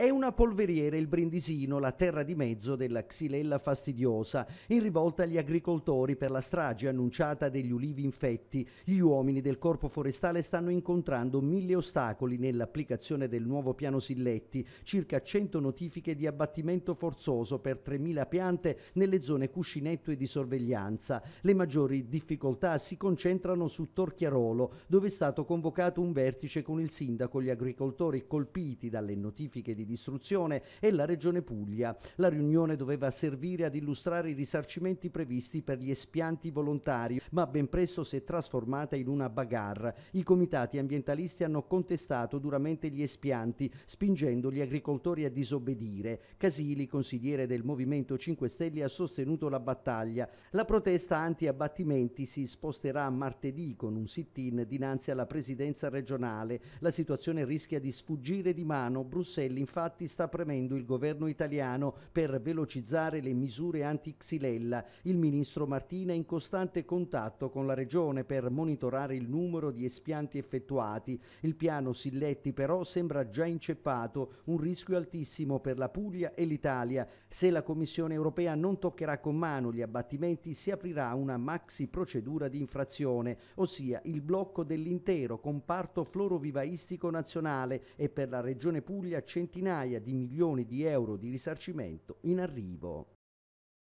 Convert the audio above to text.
È una polveriera il brindisino, la terra di mezzo della xylella fastidiosa, in rivolta agli agricoltori per la strage annunciata degli ulivi infetti. Gli uomini del Corpo Forestale stanno incontrando mille ostacoli nell'applicazione del nuovo piano Silletti, circa 100 notifiche di abbattimento forzoso per 3.000 piante nelle zone cuscinetto e di sorveglianza. Le maggiori difficoltà si concentrano su Torchiarolo, dove è stato convocato un vertice con il sindaco, gli agricoltori colpiti dalle notifiche di d'istruzione e la Regione Puglia. La riunione doveva servire ad illustrare i risarcimenti previsti per gli espianti volontari, ma ben presto si è trasformata in una bagarre. I comitati ambientalisti hanno contestato duramente gli espianti, spingendo gli agricoltori a disobbedire. Casili, consigliere del Movimento 5 Stelle, ha sostenuto la battaglia. La protesta anti-abbattimenti si sposterà martedì con un sit-in dinanzi alla presidenza regionale. La situazione rischia di sfuggire di mano. Bruxelles, infatti, infatti sta premendo il governo italiano per velocizzare le misure anti xilella Il ministro Martina è in costante contatto con la regione per monitorare il numero di espianti effettuati. Il piano Silletti però sembra già inceppato, un rischio altissimo per la Puglia e l'Italia. Se la Commissione europea non toccherà con mano gli abbattimenti si aprirà una maxi procedura di infrazione, ossia il blocco dell'intero comparto florovivaistico nazionale e per la regione Puglia centinaia centinaia di milioni di euro di risarcimento in arrivo.